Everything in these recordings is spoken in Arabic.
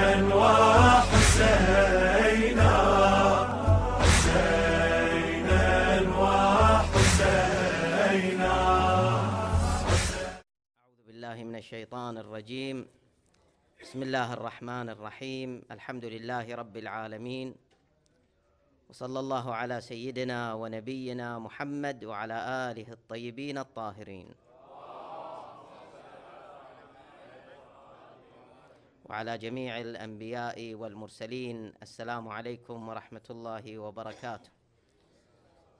أعوذ بالله من الشيطان الرجيم بسم الله الرحمن الرحيم الحمد لله رب العالمين وصلى الله على سيدنا ونبينا محمد وعلى آله الطيبين الطاهرين وعلى جميع الأنبياء والمرسلين السلام عليكم ورحمة الله وبركاته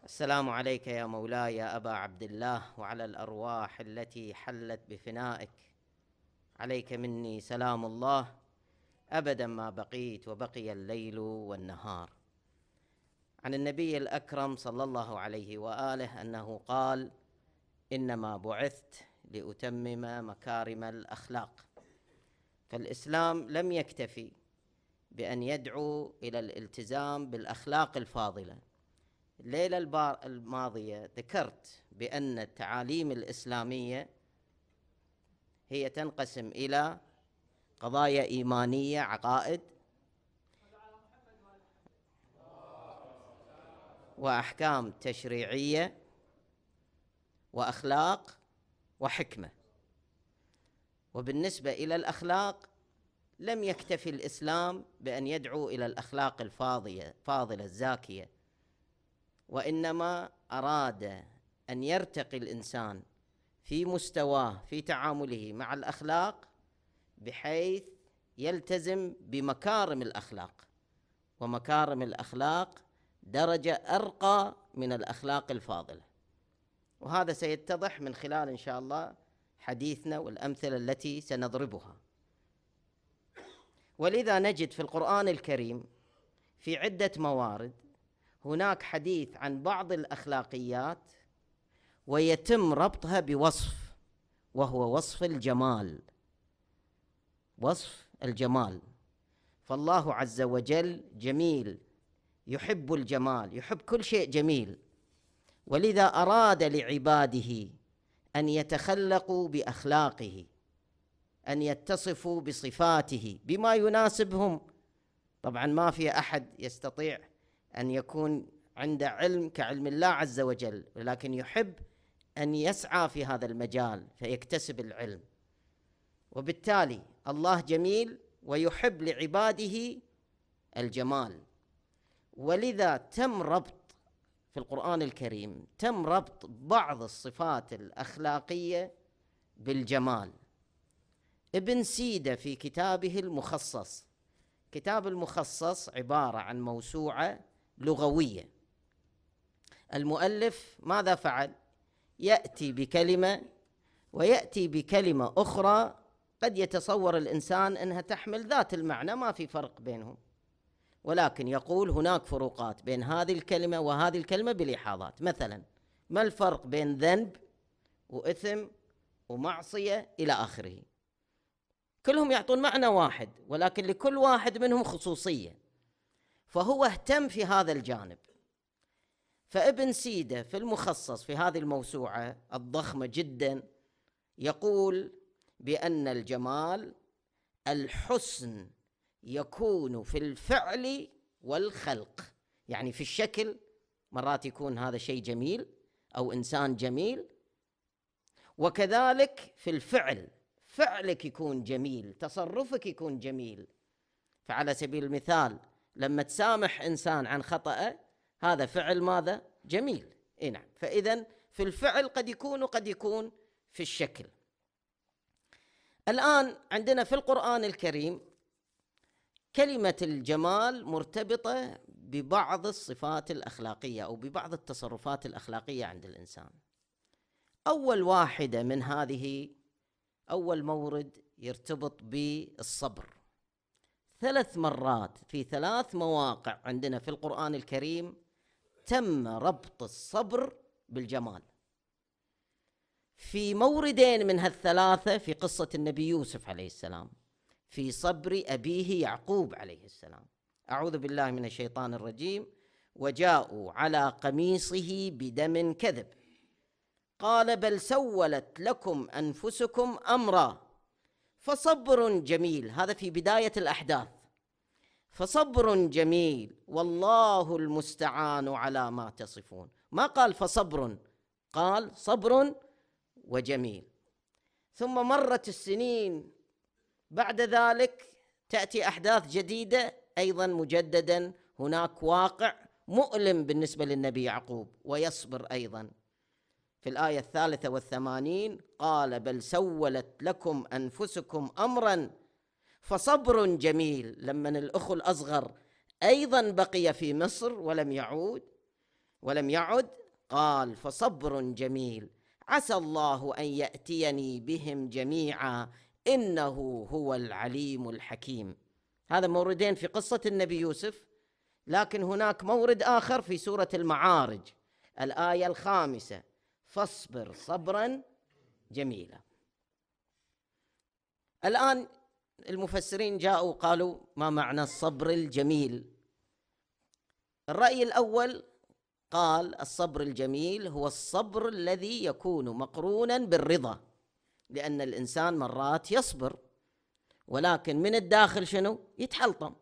السلام عليك يا مولاي يا أبا عبد الله وعلى الأرواح التي حلت بفنائك عليك مني سلام الله أبدا ما بقيت وبقي الليل والنهار عن النبي الأكرم صلى الله عليه وآله أنه قال إنما بعثت لأتمم مكارم الأخلاق فالإسلام لم يكتفي بأن يدعو إلى الالتزام بالأخلاق الفاضلة الليلة الماضية ذكرت بأن التعاليم الإسلامية هي تنقسم إلى قضايا إيمانية عقائد وأحكام تشريعية وأخلاق وحكمة وبالنسبة إلى الأخلاق لم يكتفي الإسلام بأن يدعو إلى الأخلاق الفاضية فاضلة الزاكية وإنما أراد أن يرتقي الإنسان في مستواه في تعامله مع الأخلاق بحيث يلتزم بمكارم الأخلاق ومكارم الأخلاق درجة أرقى من الأخلاق الفاضلة وهذا سيتضح من خلال إن شاء الله حديثنا والأمثلة التي سنضربها ولذا نجد في القرآن الكريم في عدة موارد هناك حديث عن بعض الأخلاقيات ويتم ربطها بوصف وهو وصف الجمال وصف الجمال فالله عز وجل جميل يحب الجمال يحب كل شيء جميل ولذا أراد لعباده ان يتخلقوا باخلاقه ان يتصفوا بصفاته بما يناسبهم طبعا ما في احد يستطيع ان يكون عنده علم كعلم الله عز وجل ولكن يحب ان يسعى في هذا المجال فيكتسب العلم وبالتالي الله جميل ويحب لعباده الجمال ولذا تم ربط في القرآن الكريم تم ربط بعض الصفات الأخلاقية بالجمال ابن سيدة في كتابه المخصص كتاب المخصص عبارة عن موسوعة لغوية المؤلف ماذا فعل؟ يأتي بكلمة ويأتي بكلمة أخرى قد يتصور الإنسان أنها تحمل ذات المعنى ما في فرق بينهم ولكن يقول هناك فروقات بين هذه الكلمة وهذه الكلمة بلحاظات مثلا ما الفرق بين ذنب وإثم ومعصية إلى آخره كلهم يعطون معنى واحد ولكن لكل واحد منهم خصوصية فهو اهتم في هذا الجانب فابن سيدة في المخصص في هذه الموسوعة الضخمة جدا يقول بأن الجمال الحسن يكون في الفعل والخلق يعني في الشكل مرات يكون هذا شيء جميل او انسان جميل وكذلك في الفعل فعلك يكون جميل تصرفك يكون جميل فعلى سبيل المثال لما تسامح انسان عن خطأه هذا فعل ماذا؟ جميل اي نعم فاذا في الفعل قد يكون وقد يكون في الشكل الان عندنا في القران الكريم كلمة الجمال مرتبطة ببعض الصفات الأخلاقية أو ببعض التصرفات الأخلاقية عند الإنسان أول واحدة من هذه أول مورد يرتبط بالصبر ثلاث مرات في ثلاث مواقع عندنا في القرآن الكريم تم ربط الصبر بالجمال في موردين من هالثلاثة في قصة النبي يوسف عليه السلام في صبر أبيه يعقوب عليه السلام أعوذ بالله من الشيطان الرجيم وجاءوا على قميصه بدم كذب قال بل سولت لكم أنفسكم أمرا فصبر جميل هذا في بداية الأحداث فصبر جميل والله المستعان على ما تصفون ما قال فصبر قال صبر وجميل ثم مرت السنين بعد ذلك تاتي احداث جديده ايضا مجددا هناك واقع مؤلم بالنسبه للنبي يعقوب ويصبر ايضا في الايه الثالثه والثمانين قال بل سولت لكم انفسكم امرا فصبر جميل لما الاخ الاصغر ايضا بقي في مصر ولم يعود ولم يعد قال فصبر جميل عسى الله ان ياتيني بهم جميعا إنه هو العليم الحكيم هذا موردين في قصة النبي يوسف لكن هناك مورد آخر في سورة المعارج الآية الخامسة فاصبر صبرا جميلا الآن المفسرين جاءوا قالوا ما معنى الصبر الجميل الرأي الأول قال الصبر الجميل هو الصبر الذي يكون مقرونا بالرضا لأن الإنسان مرات يصبر ولكن من الداخل شنو يتحلطم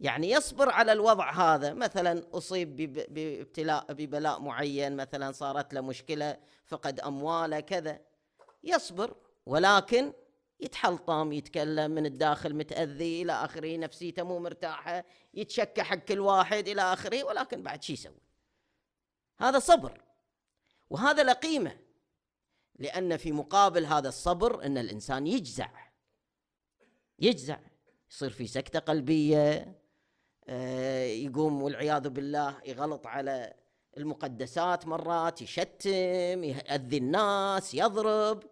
يعني يصبر على الوضع هذا مثلا أصيب بابتلاء ببلاء معين مثلا صارت له مشكلة فقد أمواله كذا يصبر ولكن يتحلطم يتكلم من الداخل متأذي إلى آخره نفسيته مو مرتاحة يتشكى حق كل واحد إلى آخره ولكن بعد شو يسوي هذا صبر وهذا له قيمة لأن في مقابل هذا الصبر أن الإنسان يجزع يجزع يصير في سكتة قلبية آه، يقوم والعياذ بالله يغلط على المقدسات مرات يشتم يأذي الناس يضرب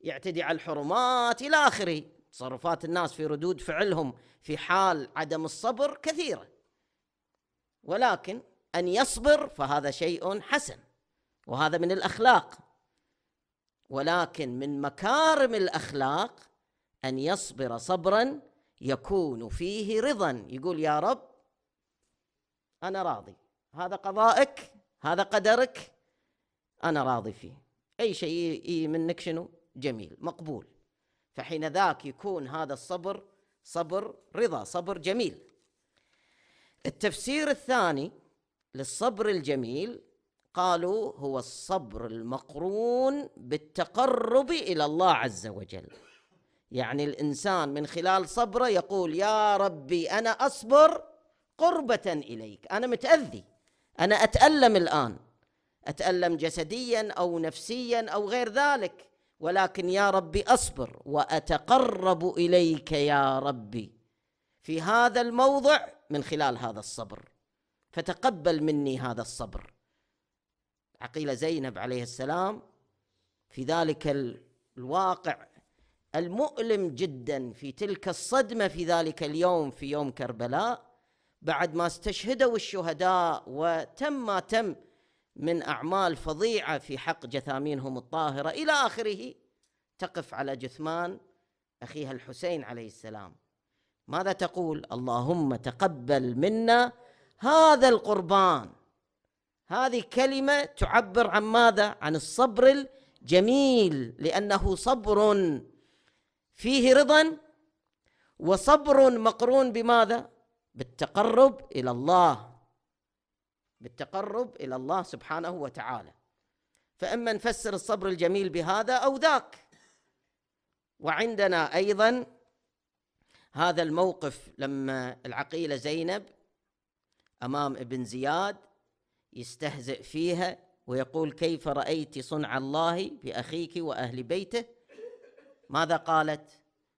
يعتدي على الحرمات إلى آخره تصرفات الناس في ردود فعلهم في حال عدم الصبر كثيرة ولكن أن يصبر فهذا شيء حسن وهذا من الأخلاق ولكن من مكارم الاخلاق ان يصبر صبرا يكون فيه رضا يقول يا رب انا راضي هذا قضائك هذا قدرك انا راضي فيه اي شيء منك شنو جميل مقبول فحين ذاك يكون هذا الصبر صبر رضا صبر جميل التفسير الثاني للصبر الجميل قالوا هو الصبر المقرون بالتقرب الى الله عز وجل يعني الانسان من خلال صبره يقول يا ربي انا اصبر قربه اليك انا متاذي انا اتالم الان اتالم جسديا او نفسيا او غير ذلك ولكن يا ربي اصبر واتقرب اليك يا ربي في هذا الموضع من خلال هذا الصبر فتقبل مني هذا الصبر عقيله زينب عليه السلام في ذلك الواقع المؤلم جدا في تلك الصدمة في ذلك اليوم في يوم كربلاء بعد ما استشهدوا الشهداء وتم ما تم من أعمال فظيعة في حق جثامينهم الطاهرة إلى آخره تقف على جثمان أخيها الحسين عليه السلام ماذا تقول اللهم تقبل منا هذا القربان هذه كلمة تعبر عن ماذا؟ عن الصبر الجميل لأنه صبر فيه رضا وصبر مقرون بماذا؟ بالتقرب إلى الله بالتقرب إلى الله سبحانه وتعالى فإما نفسر الصبر الجميل بهذا أو ذاك وعندنا أيضا هذا الموقف لما العقيلة زينب أمام ابن زياد يستهزئ فيها ويقول كيف رأيت صنع الله بأخيك وأهل بيته ماذا قالت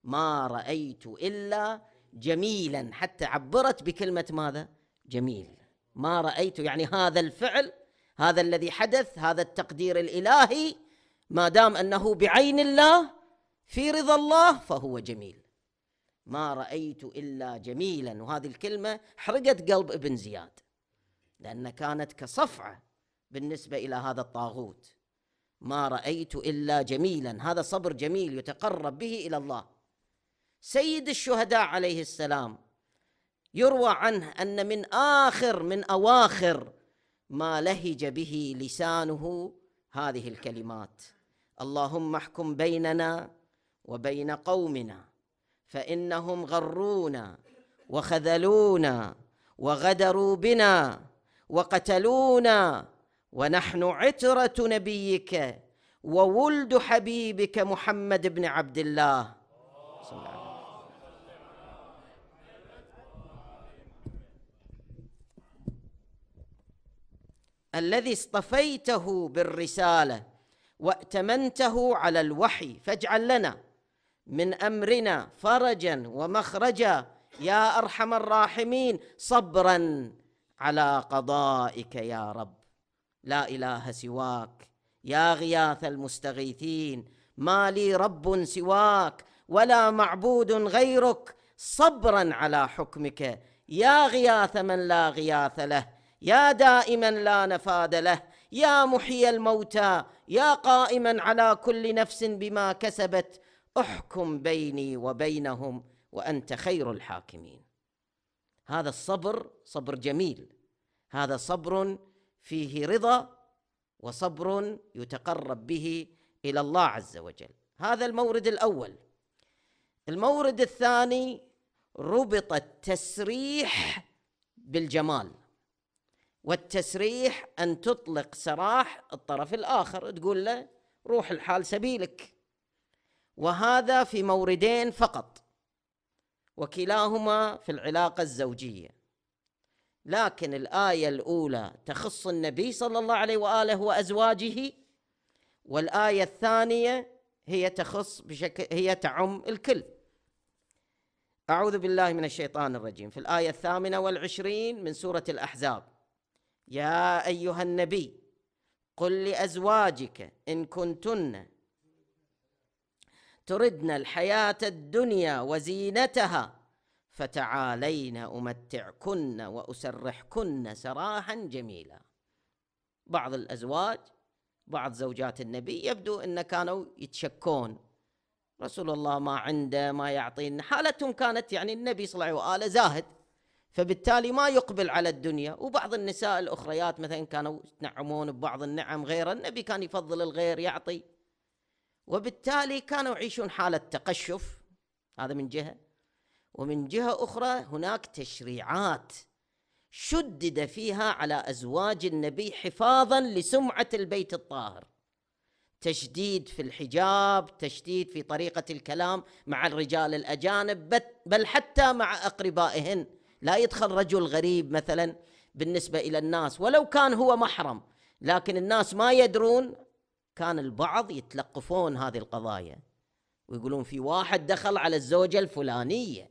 ما رأيت إلا جميلا حتى عبرت بكلمة ماذا جميل ما رأيت يعني هذا الفعل هذا الذي حدث هذا التقدير الإلهي ما دام أنه بعين الله في رضا الله فهو جميل ما رأيت إلا جميلا وهذه الكلمة حرقت قلب ابن زياد لأن كانت كصفعة بالنسبة إلى هذا الطاغوت ما رأيت إلا جميلا هذا صبر جميل يتقرب به إلى الله سيد الشهداء عليه السلام يروى عنه أن من آخر من أواخر ما لهج به لسانه هذه الكلمات اللهم احكم بيننا وبين قومنا فإنهم غرونا وخذلونا وغدروا بنا وقتلونا ونحن عتره نبيك وولد حبيبك محمد بن عبد الله صلى الله عليه وسلم الذي اصطفيته بالرساله واتمنته على الوحي فاجعل لنا من امرنا فرجا ومخرجا يا ارحم الراحمين صبرا على قضائك يا رب لا اله سواك يا غياث المستغيثين ما لي رب سواك ولا معبود غيرك صبرا على حكمك يا غياث من لا غياث له يا دائما لا نفاد له يا محيي الموتى يا قائما على كل نفس بما كسبت احكم بيني وبينهم وانت خير الحاكمين هذا الصبر صبر جميل هذا صبر فيه رضا وصبر يتقرب به الى الله عز وجل هذا المورد الاول المورد الثاني ربط التسريح بالجمال والتسريح ان تطلق سراح الطرف الاخر تقول له روح الحال سبيلك وهذا في موردين فقط وكلاهما في العلاقة الزوجية لكن الآية الأولى تخص النبي صلى الله عليه وآله وأزواجه والآية الثانية هي تخص بشكل هي تعم الكل أعوذ بالله من الشيطان الرجيم في الآية الثامنة والعشرين من سورة الأحزاب يا أيها النبي قل لأزواجك إن كنتن تردن الحياة الدنيا وزينتها فتعالين أمتعكن وأسرحكن سراحا جميلا بعض الأزواج بعض زوجات النبي يبدو أن كانوا يتشكون رسول الله ما عنده ما يعطينا حالتهم كانت يعني النبي صلى الله عليه وآله زاهد فبالتالي ما يقبل على الدنيا وبعض النساء الأخريات مثلا كانوا يتنعمون ببعض النعم غير النبي كان يفضل الغير يعطي وبالتالي كانوا يعيشون حالة تقشف هذا من جهة ومن جهة أخرى هناك تشريعات شدد فيها على أزواج النبي حفاظا لسمعة البيت الطاهر تشديد في الحجاب تشديد في طريقة الكلام مع الرجال الأجانب بل حتى مع أقربائهن لا يدخل رجل غريب مثلا بالنسبة إلى الناس ولو كان هو محرم لكن الناس ما يدرون كان البعض يتلقفون هذه القضايا ويقولون في واحد دخل على الزوجة الفلانية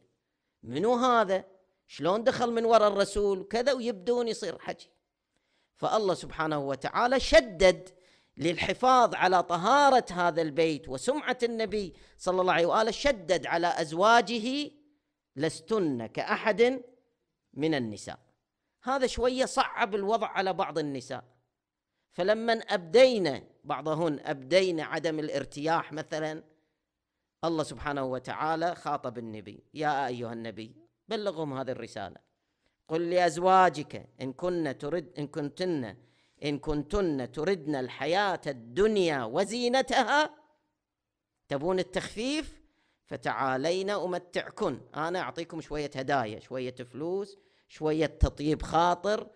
منو هذا شلون دخل من وراء الرسول كذا ويبدون يصير حكي فالله سبحانه وتعالى شدد للحفاظ على طهارة هذا البيت وسمعة النبي صلى الله عليه وآله شدد على أزواجه لستن كأحد من النساء هذا شوية صعب الوضع على بعض النساء فلما أبدينا بعضهن أبدين عدم الارتياح مثلا الله سبحانه وتعالى خاطب النبي يا أيها النبي بلغهم هذه الرسالة قل لأزواجك إن كن ترد إن كنتن إن كنتن تردن الحياة الدنيا وزينتها تبون التخفيف فتعالين أمتعكن أنا أعطيكم شوية هدايا شوية فلوس شوية تطيب خاطر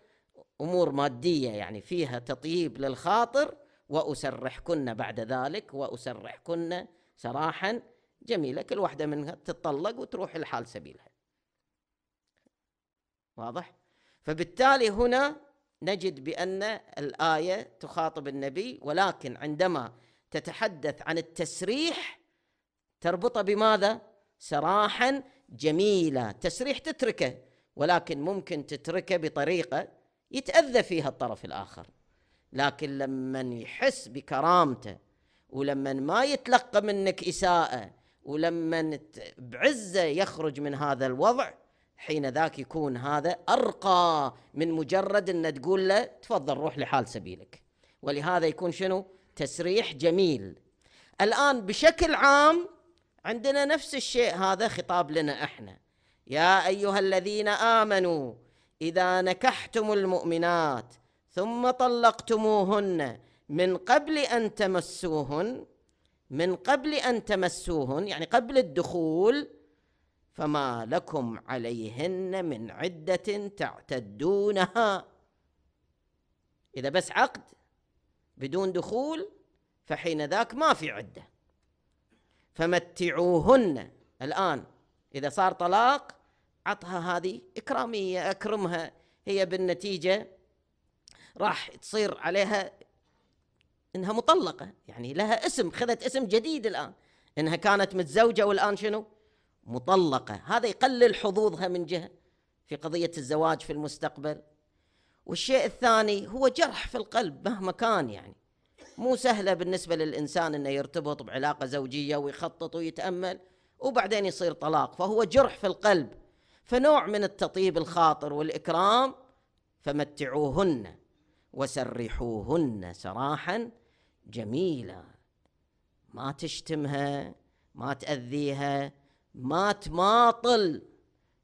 أمور مادية يعني فيها تطيب للخاطر وأسرحكن بعد ذلك وأسرحكن سراحا جميلة كل واحدة منها تتطلق وتروح الحال سبيلها واضح؟ فبالتالي هنا نجد بأن الآية تخاطب النبي ولكن عندما تتحدث عن التسريح تربطه بماذا؟ سراحا جميلة تسريح تتركه ولكن ممكن تتركه بطريقة يتأذى فيها الطرف الآخر لكن لما يحس بكرامته ولما ما يتلقى منك إساءة ولما بعزة يخرج من هذا الوضع حين ذاك يكون هذا أرقى من مجرد أن تقول له تفضل روح لحال سبيلك ولهذا يكون شنو تسريح جميل الآن بشكل عام عندنا نفس الشيء هذا خطاب لنا احنا يا ايها الذين امنوا اذا نكحتم المؤمنات ثم طلقتموهن من قبل ان تمسوهن من قبل ان تمسوهن يعني قبل الدخول فما لكم عليهن من عده تعتدونها اذا بس عقد بدون دخول فحين ذاك ما في عده فمتعوهن الان اذا صار طلاق عطها هذه اكراميه اكرمها هي بالنتيجه راح تصير عليها انها مطلقه يعني لها اسم خذت اسم جديد الان انها كانت متزوجه والان شنو؟ مطلقه هذا يقلل حظوظها من جهه في قضيه الزواج في المستقبل والشيء الثاني هو جرح في القلب مهما كان يعني مو سهله بالنسبه للانسان انه يرتبط بعلاقه زوجيه ويخطط ويتامل وبعدين يصير طلاق فهو جرح في القلب فنوع من التطيب الخاطر والاكرام فمتعوهن وسرحوهن سراحا جميلا ما تشتمها ما تأذيها ما تماطل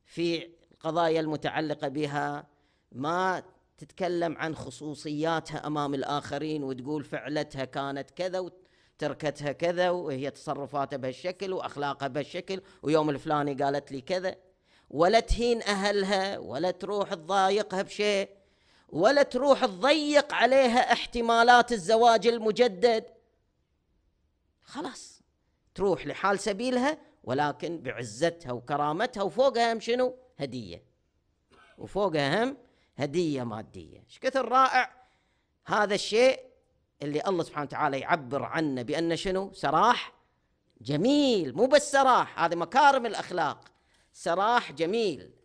في القضايا المتعلقة بها ما تتكلم عن خصوصياتها أمام الآخرين وتقول فعلتها كانت كذا وتركتها كذا وهي تصرفاتها بهالشكل وأخلاقها بهالشكل ويوم الفلاني قالت لي كذا ولا تهين أهلها ولا تروح تضايقها بشيء ولا تروح تضيق عليها احتمالات الزواج المجدد خلاص تروح لحال سبيلها ولكن بعزتها وكرامتها وفوقها هم شنو هدية وفوقها هم هدية مادية ايش كثر رائع هذا الشيء اللي الله سبحانه وتعالى يعبر عنه بأن شنو سراح جميل مو بس سراح هذا مكارم الأخلاق سراح جميل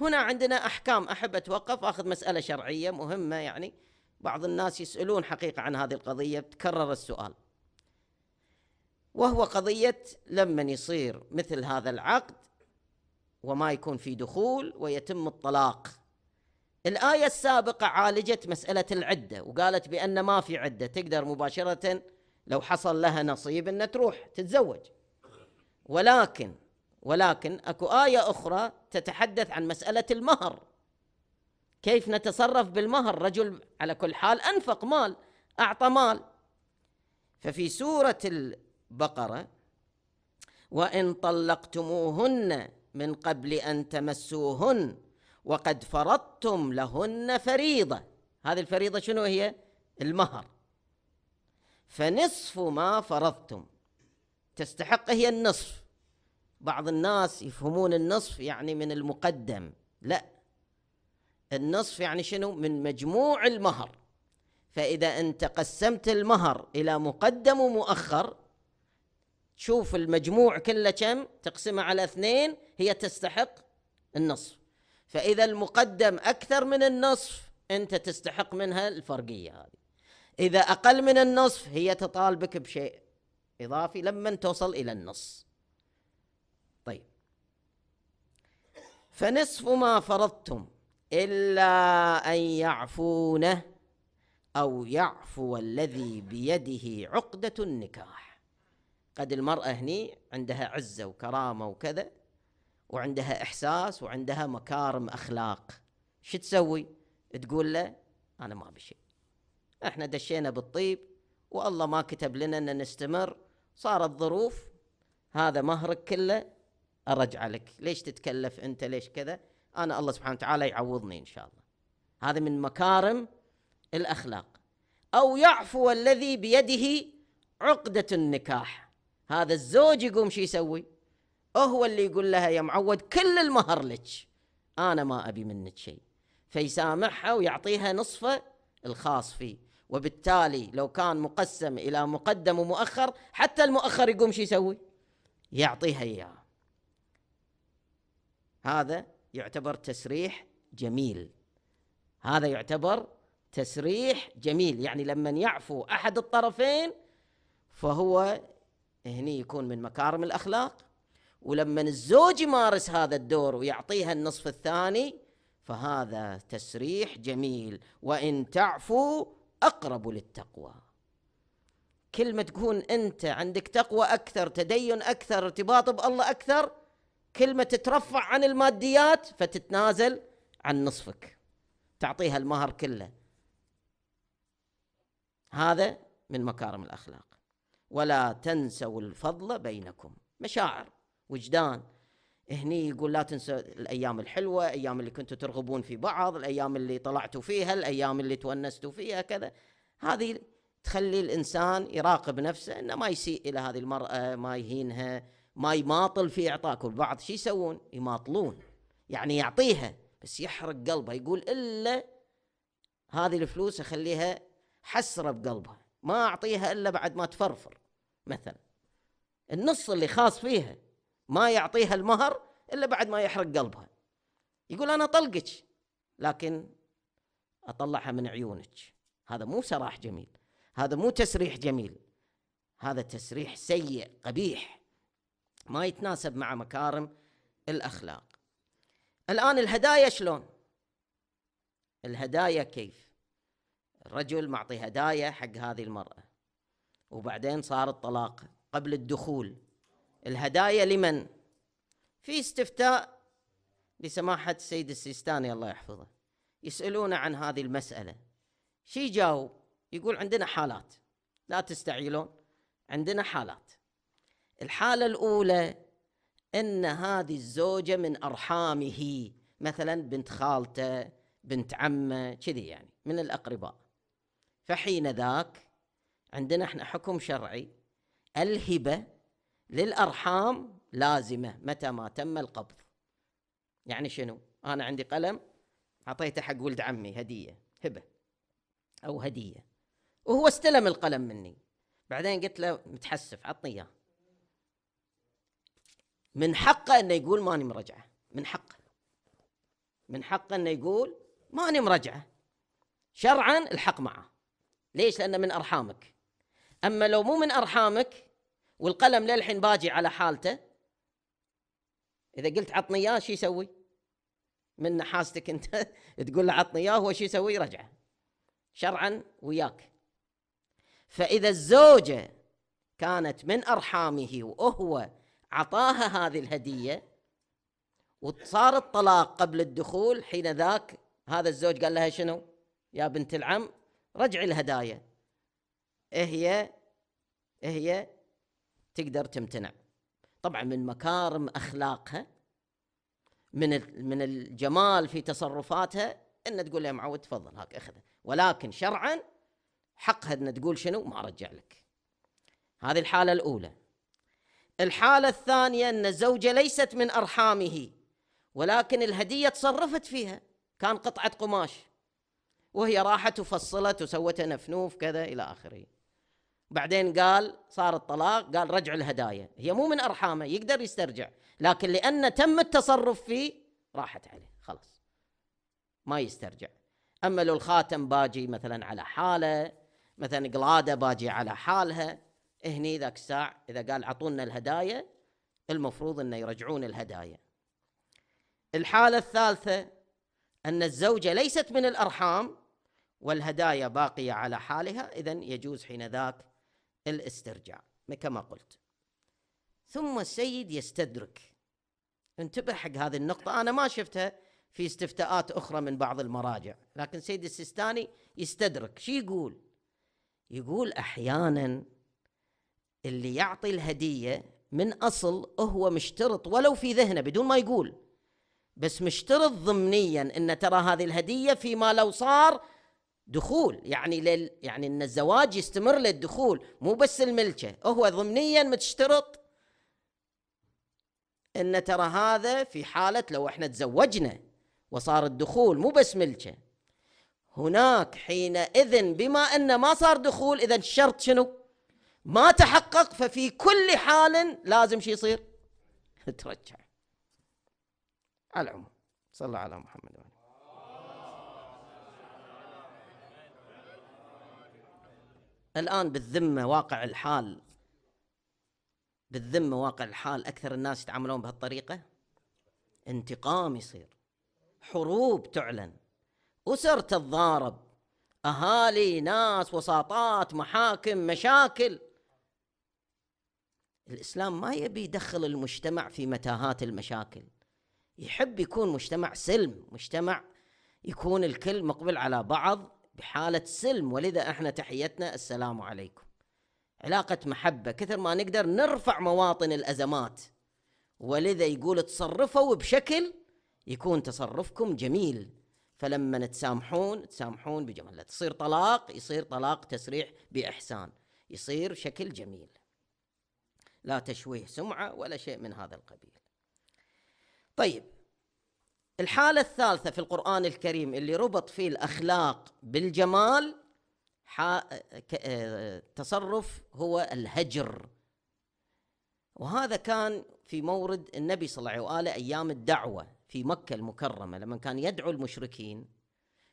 هنا عندنا أحكام أحب أتوقف أخذ مسألة شرعية مهمة يعني بعض الناس يسألون حقيقة عن هذه القضية تكرر السؤال وهو قضية لما يصير مثل هذا العقد وما يكون في دخول ويتم الطلاق الآية السابقة عالجت مسألة العدة وقالت بأن ما في عدة تقدر مباشرة لو حصل لها نصيب أن تروح تتزوج ولكن ولكن اكو آية أخرى تتحدث عن مسألة المهر كيف نتصرف بالمهر رجل على كل حال أنفق مال أعطى مال ففي سورة البقرة وإن طلقتموهن من قبل أن تمسوهن وقد فرضتم لهن فريضة هذه الفريضة شنو هي؟ المهر فنصف ما فرضتم تستحق هي النصف بعض الناس يفهمون النصف يعني من المقدم لا النصف يعني شنو من مجموع المهر فإذا أنت قسمت المهر إلى مقدم ومؤخر تشوف المجموع كله كم تقسمه على اثنين هي تستحق النصف فإذا المقدم أكثر من النصف أنت تستحق منها الفرقية هذه إذا أقل من النصف هي تطالبك بشيء إضافي لما توصل إلى النصف فنصف ما فرضتم إلا أن يعفونه أو يعفو الذي بيده عقدة النكاح قد المرأة هني عندها عزة وكرامة وكذا وعندها إحساس وعندها مكارم أخلاق شو تسوي تقول له أنا ما بشي احنا دشينا بالطيب والله ما كتب لنا أن نستمر صارت ظروف هذا مهرك كله ارجع لك ليش تتكلف انت ليش كذا انا الله سبحانه وتعالى يعوضني ان شاء الله هذا من مكارم الاخلاق او يعفو الذي بيده عقده النكاح هذا الزوج يقوم شو يسوي هو اللي يقول لها يا معود كل المهر لك انا ما ابي منك شيء فيسامحها ويعطيها نصفه الخاص فيه وبالتالي لو كان مقسم الى مقدم ومؤخر حتى المؤخر يقوم شو يسوي؟ يعطيها اياه هذا يعتبر تسريح جميل هذا يعتبر تسريح جميل يعني لما يعفو احد الطرفين فهو هني يكون من مكارم الاخلاق ولما الزوج يمارس هذا الدور ويعطيها النصف الثاني فهذا تسريح جميل وان تعفو اقرب للتقوى كلمه تكون انت عندك تقوى اكثر تدين اكثر ارتباط بالله اكثر كل ما تترفع عن الماديات فتتنازل عن نصفك تعطيها المهر كله هذا من مكارم الاخلاق ولا تنسوا الفضل بينكم مشاعر وجدان هني يقول لا تنسوا الايام الحلوه الايام اللي كنتوا ترغبون في بعض الايام اللي طلعتوا فيها الايام اللي تونستوا فيها كذا هذه تخلي الانسان يراقب نفسه انه ما يسيء الى هذه المراه ما يهينها ما يماطل في إعطاك والبعض شو يسوون يماطلون يعني يعطيها بس يحرق قلبها يقول إلا هذه الفلوس أخليها حسرة بقلبها ما أعطيها إلا بعد ما تفرفر مثلا النص اللي خاص فيها ما يعطيها المهر إلا بعد ما يحرق قلبها يقول أنا طلقك لكن أطلعها من عيونك هذا مو سراح جميل هذا مو تسريح جميل هذا تسريح سيء قبيح ما يتناسب مع مكارم الاخلاق الان الهدايا شلون الهدايا كيف الرجل معطي هدايا حق هذه المراه وبعدين صار الطلاق قبل الدخول الهدايا لمن في استفتاء لسماحه السيد السيستاني الله يحفظه يسالونه عن هذه المساله شي جاوب يقول عندنا حالات لا تستعيلون عندنا حالات الحالة الأولى أن هذه الزوجة من أرحامه مثلا بنت خالته بنت عمه كذي يعني من الأقرباء فحين ذاك عندنا احنا حكم شرعي الهبة للأرحام لازمة متى ما تم القبض يعني شنو أنا عندي قلم أعطيته حق ولد عمي هدية هبة أو هدية وهو استلم القلم مني بعدين قلت له متحسف عطني اياه من حقه انه يقول ماني مرجعه من حقه من حقه انه يقول ماني مرجعه شرعا الحق معه ليش لانه من ارحامك اما لو مو من ارحامك والقلم للحين باجي على حالته اذا قلت عطني اياه شو يسوي من نحاستك انت تقول له عطني اياه هو شو يسوي رجعه شرعا وياك فاذا الزوجه كانت من ارحامه وهو عطاها هذه الهديه وصار الطلاق قبل الدخول حين ذاك هذا الزوج قال لها شنو؟ يا بنت العم رجعي الهدايا إيه هي إيه هي تقدر تمتنع طبعا من مكارم اخلاقها من من الجمال في تصرفاتها ان تقول يا معود تفضل هاك اخذه ولكن شرعا حقها ان تقول شنو ما رجع لك هذه الحاله الاولى الحالة الثانية أن الزوجة ليست من أرحامه ولكن الهدية تصرفت فيها كان قطعة قماش وهي راحت وفصلت وسوت نفنوف كذا إلى آخره بعدين قال صار الطلاق قال رجع الهدايا هي مو من أرحامه يقدر يسترجع لكن لأن تم التصرف فيه راحت عليه خلاص ما يسترجع أما لو الخاتم باجي مثلا على حاله مثلا قلادة باجي على حالها هني ذاك الساع اذا قال اعطونا الهدايا المفروض انه يرجعون الهدايا الحاله الثالثه ان الزوجه ليست من الارحام والهدايا باقيه على حالها اذا يجوز حين ذاك الاسترجاع كما قلت ثم السيد يستدرك انتبه حق هذه النقطه انا ما شفتها في استفتاءات اخرى من بعض المراجع لكن سيد السيستاني يستدرك شو يقول يقول احيانا اللي يعطي الهدية من أصل هو مشترط ولو في ذهنه بدون ما يقول بس مشترط ضمنيا أن ترى هذه الهدية فيما لو صار دخول يعني لل يعني ان الزواج يستمر للدخول مو بس الملكه هو ضمنيا متشترط ان ترى هذا في حاله لو احنا تزوجنا وصار الدخول مو بس ملكه هناك حينئذ بما ان ما صار دخول اذا الشرط شنو؟ ما تحقق ففي كل حال لازم شي يصير ترجع على العموم صلى على محمد وعلى الآن بالذمة واقع الحال بالذمة واقع الحال أكثر الناس يتعاملون بهالطريقة انتقام يصير حروب تعلن أسر تتضارب أهالي ناس وساطات محاكم مشاكل الاسلام ما يبي يدخل المجتمع في متاهات المشاكل يحب يكون مجتمع سلم مجتمع يكون الكل مقبل على بعض بحاله سلم ولذا احنا تحيتنا السلام عليكم علاقه محبه كثر ما نقدر نرفع مواطن الازمات ولذا يقول تصرفوا بشكل يكون تصرفكم جميل فلما نتسامحون تسامحون بجمال تصير طلاق يصير طلاق تسريح باحسان يصير شكل جميل لا تشويه سمعة ولا شيء من هذا القبيل طيب الحالة الثالثة في القرآن الكريم اللي ربط فيه الأخلاق بالجمال آه، تصرف هو الهجر وهذا كان في مورد النبي صلى الله عليه وآله أيام الدعوة في مكة المكرمة لما كان يدعو المشركين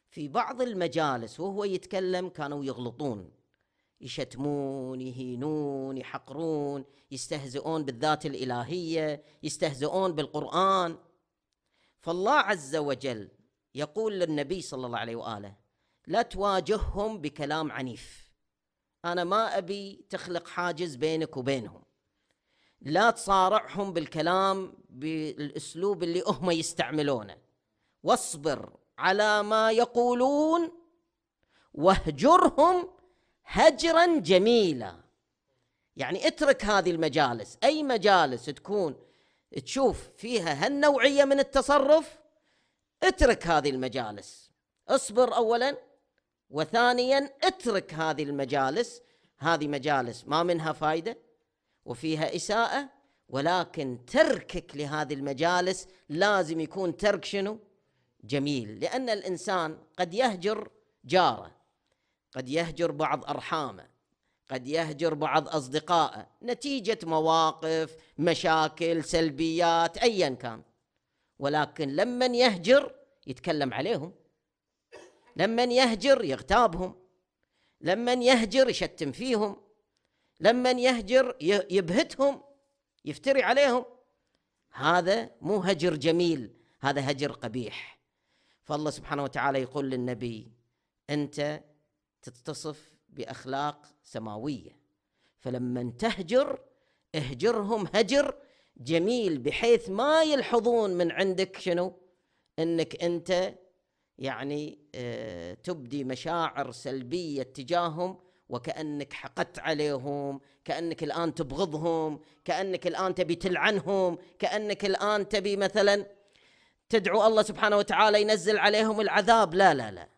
في بعض المجالس وهو يتكلم كانوا يغلطون يشتمون يهينون يحقرون يستهزئون بالذات الالهيه يستهزئون بالقران فالله عز وجل يقول للنبي صلى الله عليه واله لا تواجههم بكلام عنيف انا ما ابي تخلق حاجز بينك وبينهم لا تصارعهم بالكلام بالاسلوب اللي هم يستعملونه واصبر على ما يقولون واهجرهم هجرا جميلا يعني اترك هذه المجالس اي مجالس تكون تشوف فيها هالنوعيه من التصرف اترك هذه المجالس اصبر اولا وثانيا اترك هذه المجالس هذه مجالس ما منها فائده وفيها اساءه ولكن تركك لهذه المجالس لازم يكون ترك شنو؟ جميل لان الانسان قد يهجر جاره قد يهجر بعض ارحامه قد يهجر بعض اصدقائه نتيجه مواقف مشاكل سلبيات ايا كان ولكن لمن يهجر يتكلم عليهم لمن يهجر يغتابهم لمن يهجر يشتم فيهم لمن يهجر يبهتهم يفتري عليهم هذا مو هجر جميل هذا هجر قبيح فالله سبحانه وتعالى يقول للنبي انت تتصف باخلاق سماويه فلما تهجر اهجرهم هجر جميل بحيث ما يلحظون من عندك شنو انك انت يعني آه، تبدي مشاعر سلبيه تجاههم وكانك حقدت عليهم كانك الان تبغضهم كانك الان تبي تلعنهم كانك الان تبي مثلا تدعو الله سبحانه وتعالى ينزل عليهم العذاب لا لا لا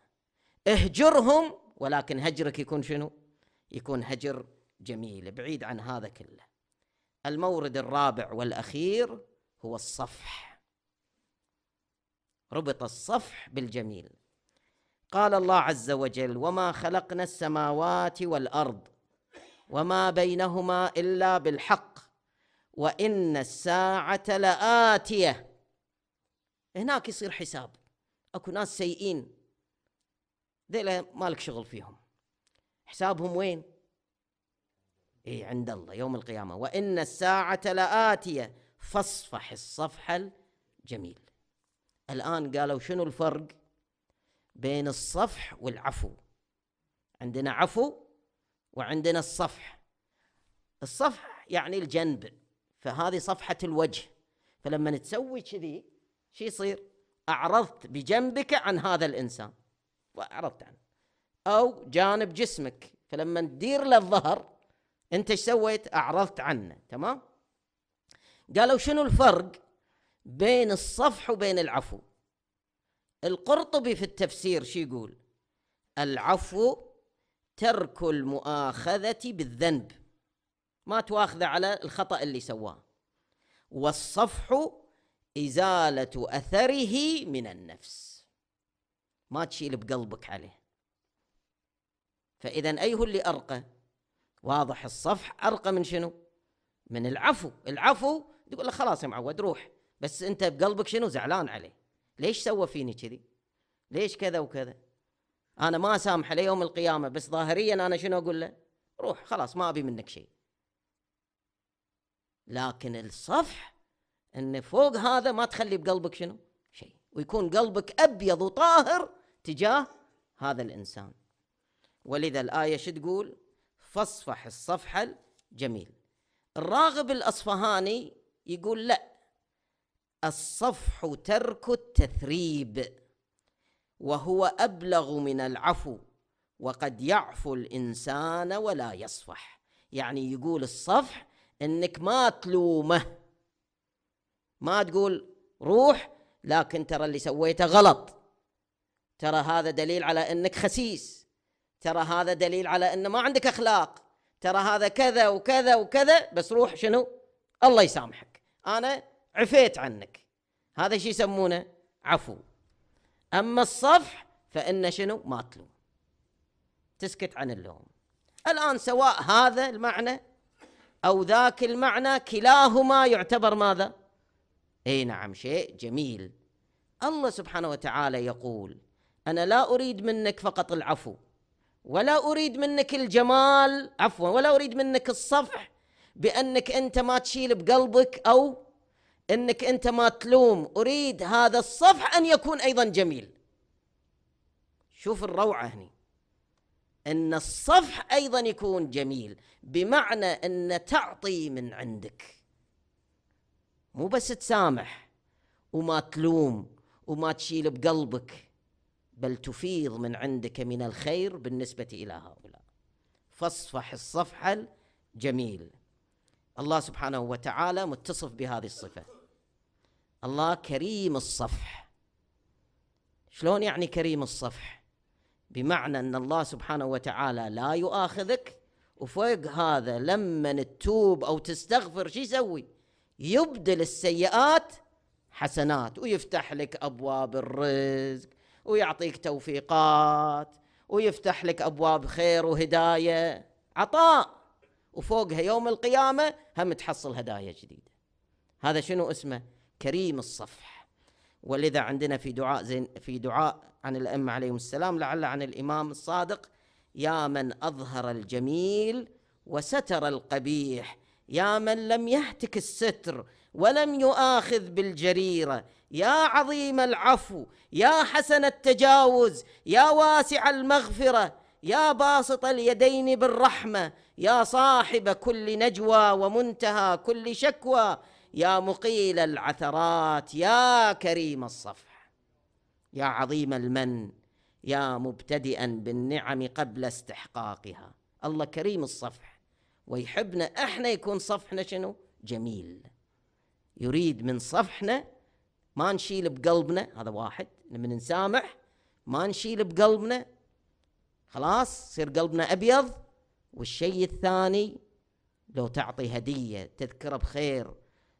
اهجرهم ولكن هجرك يكون شنو؟ يكون هجر جميل بعيد عن هذا كله المورد الرابع والأخير هو الصفح ربط الصفح بالجميل قال الله عز وجل وما خلقنا السماوات والأرض وما بينهما إلا بالحق وإن الساعة لآتية هناك يصير حساب أكو ناس سيئين ذيلا مالك شغل فيهم حسابهم وين اي عند الله يوم القيامة وإن الساعة لآتية فاصفح الصفح الجميل الآن قالوا شنو الفرق بين الصفح والعفو عندنا عفو وعندنا الصفح الصفح يعني الجنب فهذه صفحة الوجه فلما تسوي كذي شي يصير أعرضت بجنبك عن هذا الإنسان واعرضت عنه او جانب جسمك فلما تدير له الظهر انت ايش سويت؟ اعرضت عنه تمام؟ قالوا شنو الفرق بين الصفح وبين العفو؟ القرطبي في التفسير شو يقول؟ العفو ترك المؤاخذة بالذنب ما تواخذ على الخطأ اللي سواه والصفح إزالة أثره من النفس ما تشيل بقلبك عليه فإذا أيه اللي أرقى واضح الصفح أرقى من شنو من العفو العفو تقول له خلاص يا معود روح بس أنت بقلبك شنو زعلان عليه ليش سوى فيني كذي ليش كذا وكذا أنا ما أسامحه ليوم القيامة بس ظاهريا أنا شنو أقول له روح خلاص ما أبي منك شيء لكن الصفح أن فوق هذا ما تخلي بقلبك شنو شيء ويكون قلبك أبيض وطاهر تجاه هذا الإنسان ولذا الآية شو تقول فاصفح الصفح الجميل الراغب الأصفهاني يقول لا الصفح ترك التثريب وهو أبلغ من العفو وقد يعفو الإنسان ولا يصفح يعني يقول الصفح انك ما تلومه ما تقول روح لكن ترى اللي سويته غلط ترى هذا دليل على انك خسيس ترى هذا دليل على ان ما عندك اخلاق ترى هذا كذا وكذا وكذا بس روح شنو الله يسامحك انا عفيت عنك هذا شيء يسمونه عفو اما الصفح فان شنو ما تلوم تسكت عن اللوم الان سواء هذا المعنى او ذاك المعنى كلاهما يعتبر ماذا اي نعم شيء جميل الله سبحانه وتعالى يقول أنا لا أريد منك فقط العفو ولا أريد منك الجمال عفوا ولا أريد منك الصفح بأنك أنت ما تشيل بقلبك أو أنك أنت ما تلوم أريد هذا الصفح أن يكون أيضا جميل شوف الروعة هني أن الصفح أيضا يكون جميل بمعنى أن تعطي من عندك مو بس تسامح وما تلوم وما تشيل بقلبك بل تفيض من عندك من الخير بالنسبة إلى هؤلاء فاصفح الصفح الجميل الله سبحانه وتعالى متصف بهذه الصفة الله كريم الصفح شلون يعني كريم الصفح بمعنى أن الله سبحانه وتعالى لا يؤاخذك وفوق هذا لما تتوب أو تستغفر شو يسوي يبدل السيئات حسنات ويفتح لك أبواب الرزق ويعطيك توفيقات ويفتح لك ابواب خير وهدايه عطاء وفوقها يوم القيامه هم تحصل هدايا جديده هذا شنو اسمه كريم الصفح ولذا عندنا في دعاء زين في دعاء عن الائمه عليهم السلام لعل عن الامام الصادق يا من اظهر الجميل وستر القبيح يا من لم يهتك الستر ولم يؤاخذ بالجريره يا عظيم العفو يا حسن التجاوز يا واسع المغفره يا باسط اليدين بالرحمه يا صاحب كل نجوى ومنتهى كل شكوى يا مقيل العثرات يا كريم الصفح يا عظيم المن يا مبتدئا بالنعم قبل استحقاقها الله كريم الصفح ويحبنا احنا يكون صفحنا شنو جميل يريد من صفحنا ما نشيل بقلبنا هذا واحد لما نسامح ما نشيل بقلبنا خلاص يصير قلبنا ابيض والشيء الثاني لو تعطي هديه تذكره بخير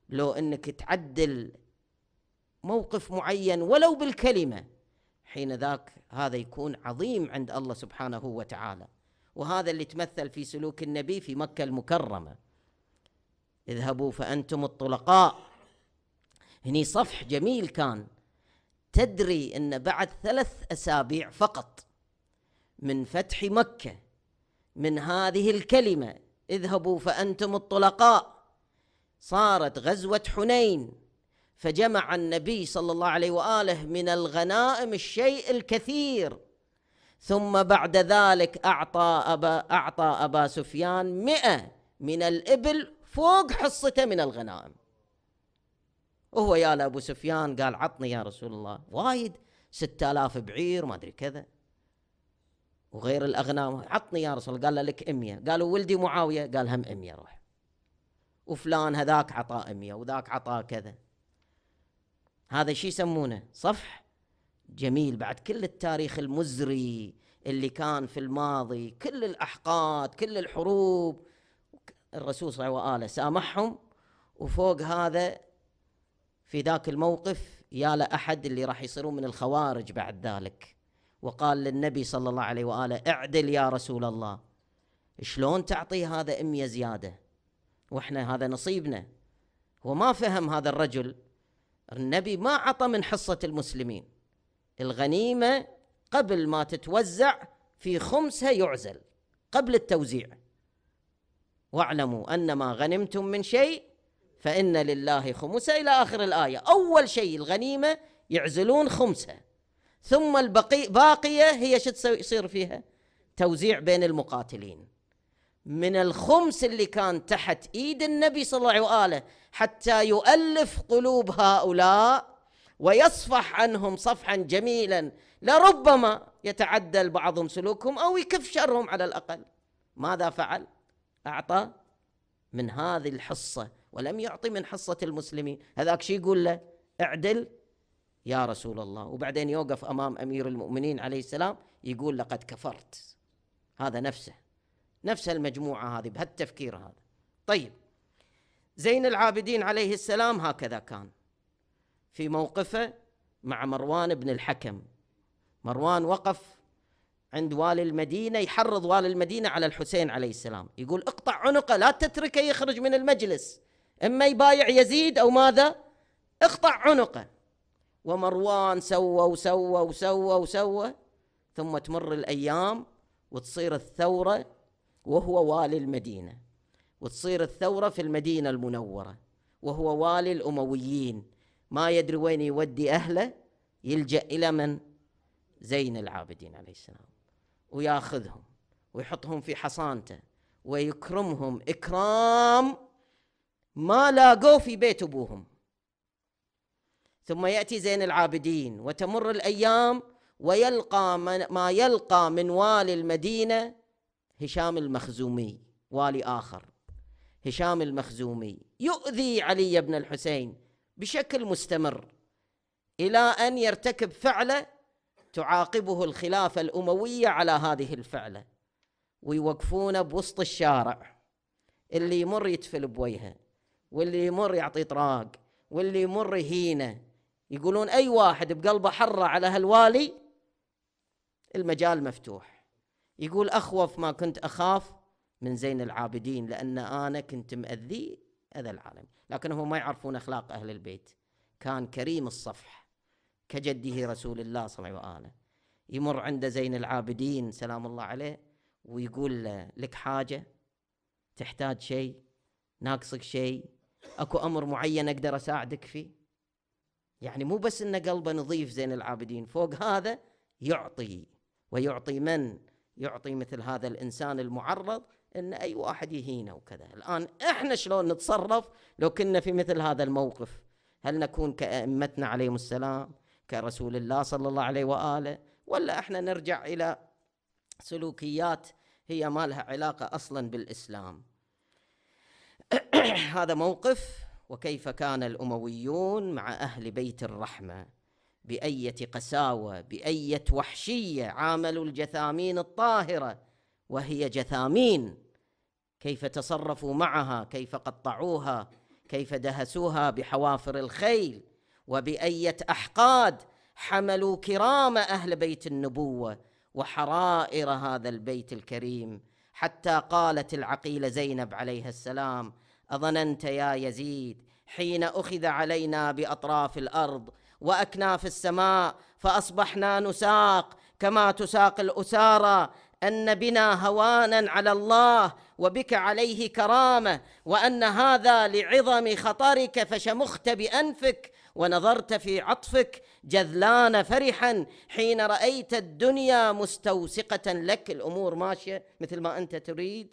لو انك تعدل موقف معين ولو بالكلمه حين ذاك هذا يكون عظيم عند الله سبحانه وتعالى وهذا اللي تمثل في سلوك النبي في مكه المكرمه اذهبوا فانتم الطلقاء هني صفح جميل كان تدري ان بعد ثلاث اسابيع فقط من فتح مكه من هذه الكلمه اذهبوا فانتم الطلقاء صارت غزوه حنين فجمع النبي صلى الله عليه واله من الغنائم الشيء الكثير ثم بعد ذلك اعطى ابا اعطى ابا سفيان مئة من الابل فوق حصته من الغنائم وهو يا لأبو سفيان قال عطني يا رسول الله وايد ستة آلاف بعير ما أدري كذا وغير الأغنام عطني يا رسول الله قال له لك أمية قالوا ولدي معاوية قال هم أمية روح وفلان هذاك عطاء أمية وذاك عطاء كذا هذا شي يسمونه صفح جميل بعد كل التاريخ المزري اللي كان في الماضي كل الأحقاد كل الحروب الرسول صلى الله عليه وآله سامحهم وفوق هذا في ذاك الموقف يا لأحد اللي راح يصيرون من الخوارج بعد ذلك وقال للنبي صلى الله عليه وآله اعدل يا رسول الله شلون تعطي هذا أمية زيادة وإحنا هذا نصيبنا وما فهم هذا الرجل النبي ما عطى من حصة المسلمين الغنيمة قبل ما تتوزع في خمسها يعزل قبل التوزيع واعلموا أنما غنمتم من شيء فإن لله خمسة إلى آخر الآية أول شيء الغنيمة يعزلون خمسة ثم البقي باقية هي شو يصير فيها توزيع بين المقاتلين من الخمس اللي كان تحت ايد النبي صلى الله عليه واله حتى يؤلف قلوب هؤلاء ويصفح عنهم صفحا جميلا لربما يتعدل بعضهم سلوكهم او يكف شرهم على الاقل ماذا فعل؟ اعطى من هذه الحصه ولم يعطي من حصة المسلمين هذاك شي يقول له اعدل يا رسول الله وبعدين يوقف أمام أمير المؤمنين عليه السلام يقول لقد كفرت هذا نفسه نفس المجموعة هذه بهالتفكير هذا طيب زين العابدين عليه السلام هكذا كان في موقفه مع مروان بن الحكم مروان وقف عند والي المدينة يحرض والي المدينة على الحسين عليه السلام يقول اقطع عنقه لا تتركه يخرج من المجلس إما يبايع يزيد أو ماذا اقطع عنقه ومروان سوى وسوى وسوى وسوى ثم تمر الأيام وتصير الثورة وهو والي المدينة وتصير الثورة في المدينة المنورة وهو والي الأمويين ما يدري وين يودي أهله يلجأ إلى من زين العابدين عليه السلام وياخذهم ويحطهم في حصانته ويكرمهم إكرام ما لاقوا في بيت ابوهم ثم ياتي زين العابدين وتمر الايام ويلقى من ما يلقى من والي المدينه هشام المخزومي والي اخر هشام المخزومي يؤذي علي بن الحسين بشكل مستمر الى ان يرتكب فعله تعاقبه الخلافه الامويه على هذه الفعله ويوقفونه بوسط الشارع اللي يمر يتفل بوجهه واللي يمر يعطي طراق واللي يمر يهينه يقولون اي واحد بقلبه حره على هالوالي المجال مفتوح يقول اخوف ما كنت اخاف من زين العابدين لان انا كنت مأذي اذى العالم لكنهم ما يعرفون اخلاق اهل البيت كان كريم الصفح كجده رسول الله صلى الله عليه واله يمر عند زين العابدين سلام الله عليه ويقول له لك حاجه تحتاج شيء ناقصك شيء اكو امر معين اقدر اساعدك فيه يعني مو بس ان قلبه نظيف زين العابدين فوق هذا يعطي ويعطي من يعطي مثل هذا الانسان المعرض ان اي واحد يهينه وكذا الان احنا شلون نتصرف لو كنا في مثل هذا الموقف هل نكون كائمتنا عليهم السلام كرسول الله صلى الله عليه واله ولا احنا نرجع الى سلوكيات هي ما لها علاقه اصلا بالاسلام هذا موقف وكيف كان الأمويون مع أهل بيت الرحمة بأية قساوة بأية وحشية عاملوا الجثامين الطاهرة وهي جثامين كيف تصرفوا معها كيف قطعوها كيف دهسوها بحوافر الخيل وبأية أحقاد حملوا كرام أهل بيت النبوة وحرائر هذا البيت الكريم حتى قالت العقيلة زينب عليها السلام أظننت يا يزيد حين أخذ علينا بأطراف الأرض وأكناف السماء فأصبحنا نساق كما تساق الأسارى أن بنا هوانا على الله وبك عليه كرامة وأن هذا لعظم خطرك فشمخت بأنفك ونظرت في عطفك جذلان فرحا حين رايت الدنيا مستوسقه لك الامور ماشيه مثل ما انت تريد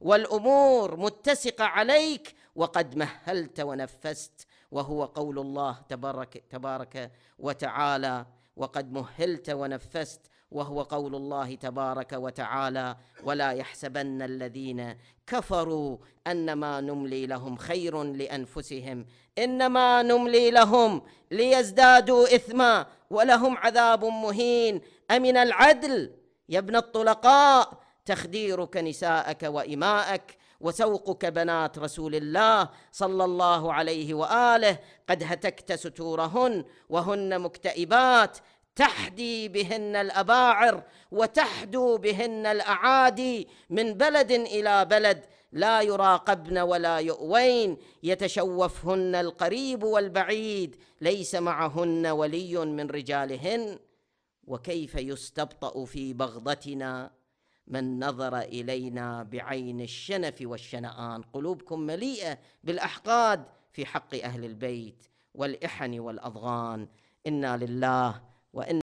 والامور متسقه عليك وقد مهلت ونفست وهو قول الله تبارك تبارك وتعالى وقد مهلت ونفست وهو قول الله تبارك وتعالى ولا يحسبن الذين كفروا انما نملي لهم خير لانفسهم انما نملي لهم ليزدادوا اثما ولهم عذاب مهين امن العدل يا ابن الطلقاء تخديرك نساءك واماءك وسوقك بنات رسول الله صلى الله عليه واله قد هتكت ستورهن وهن مكتئبات تحدي بهن الاباعر وتحدو بهن الاعادي من بلد الى بلد لا يراقبن ولا يؤوين يتشوفهن القريب والبعيد ليس معهن ولي من رجالهن وكيف يستبطا في بغضتنا من نظر الينا بعين الشنف والشنآن قلوبكم مليئه بالاحقاد في حق اهل البيت والاحن والاضغان انا لله وإن